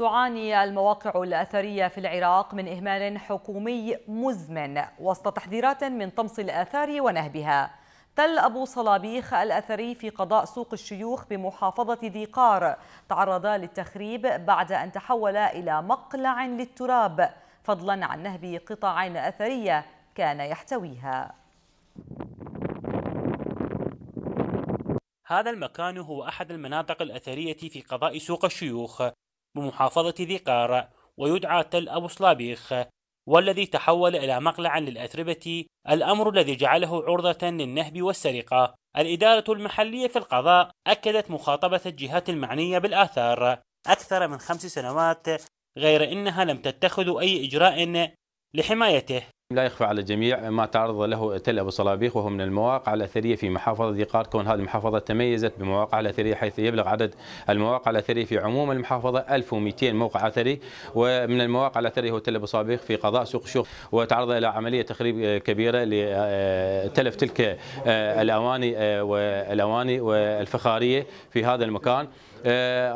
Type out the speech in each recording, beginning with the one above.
تعاني المواقع الأثرية في العراق من إهمال حكومي مزمن وسط تحذيرات من طمس الآثار ونهبها تل أبو صلابيخ الأثري في قضاء سوق الشيوخ بمحافظة ذي قار تعرض للتخريب بعد أن تحول إلى مقلع للتراب فضلا عن نهب قطع أثرية كان يحتويها هذا المكان هو أحد المناطق الأثرية في قضاء سوق الشيوخ بمحافظة ذي قار ويدعى تل أبو صلابيخ والذي تحول إلى مقلع للأتربة الأمر الذي جعله عرضة للنهب والسرقة الإدارة المحلية في القضاء أكدت مخاطبة الجهات المعنية بالآثار أكثر من خمس سنوات غير أنها لم تتخذ أي إجراء لحمايته لا يخفى على الجميع ما تعرض له تل ابو صلابيخ وهو من المواقع الاثريه في محافظه ديقار كون هذه المحافظه تميزت بمواقع الاثريه حيث يبلغ عدد المواقع الاثريه في عموم المحافظه 1200 موقع اثري ومن المواقع الاثريه هو تل ابو صلابيخ في قضاء سوق شوخ وتعرض الى عمليه تخريب كبيره لتلف آه، تلك آه، الاواني آه، والاواني والفخاريه في هذا المكان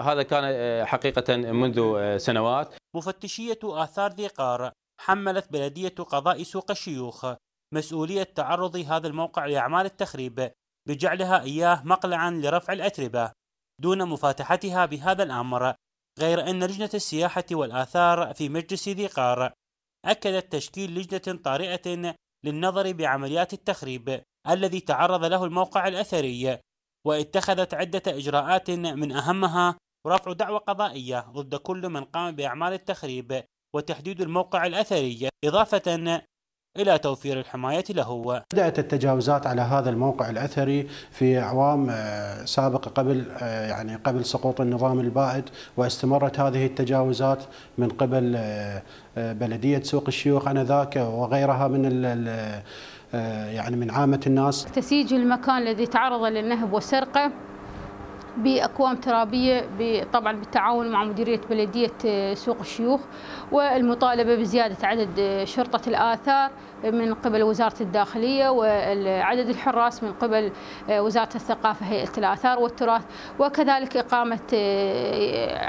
هذا كان حقيقه منذ سنوات مفتشيه اثار ديقار حملت بلدية قضاء سوق الشيوخ مسؤولية تعرض هذا الموقع لأعمال التخريب بجعلها إياه مقلعا لرفع الأتربة دون مفاتحتها بهذا الأمر غير أن لجنة السياحة والآثار في مجلس ذي قار أكدت تشكيل لجنة طارئة للنظر بعمليات التخريب الذي تعرض له الموقع الأثري واتخذت عدة إجراءات من أهمها رفع دعوى قضائية ضد كل من قام بأعمال التخريب وتحديد الموقع الأثري إضافة إلى توفير الحماية له بدأت التجاوزات على هذا الموقع الأثري في أعوام آه، سابقة قبل آه، يعني قبل سقوط النظام البائد واستمرت هذه التجاوزات من قبل آه، بلدية سوق الشيوخ آنذاك وغيرها من يعني من عامة الناس تسيج المكان الذي تعرض للنهب والسرقة باكوام ترابيه طبعا بالتعاون مع مديريه بلديه آه، سوق الشيوخ والمطالبه بزياده عدد آه، شرطه الاثار من قبل وزاره الداخليه وعدد الحراس من قبل آه، وزاره الثقافه هيئه الاثار والتراث وكذلك اقامه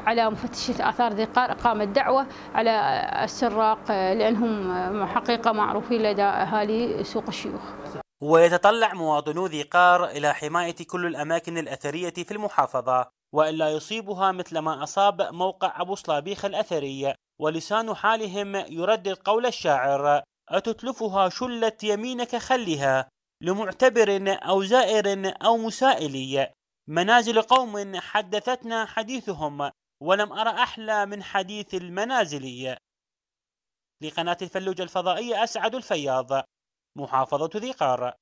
على مفتشه اثار ذي قار اقامه دعوه على السراق لانهم حقيقه معروفين لدى اهالي سوق الشيوخ ويتطلع مواطنو ذي قار إلى حماية كل الأماكن الأثرية في المحافظة وإلا يصيبها مثل ما أصاب موقع أبو صلابيخ الأثري ولسان حالهم يردد قول الشاعر أتتلفها شلة يمينك خلها لمعتبر أو زائر أو مسائلي منازل قوم حدثتنا حديثهم ولم أرى أحلى من حديث المنازلي لقناة الفلوج الفضائية أسعد الفياض محافظة ذكار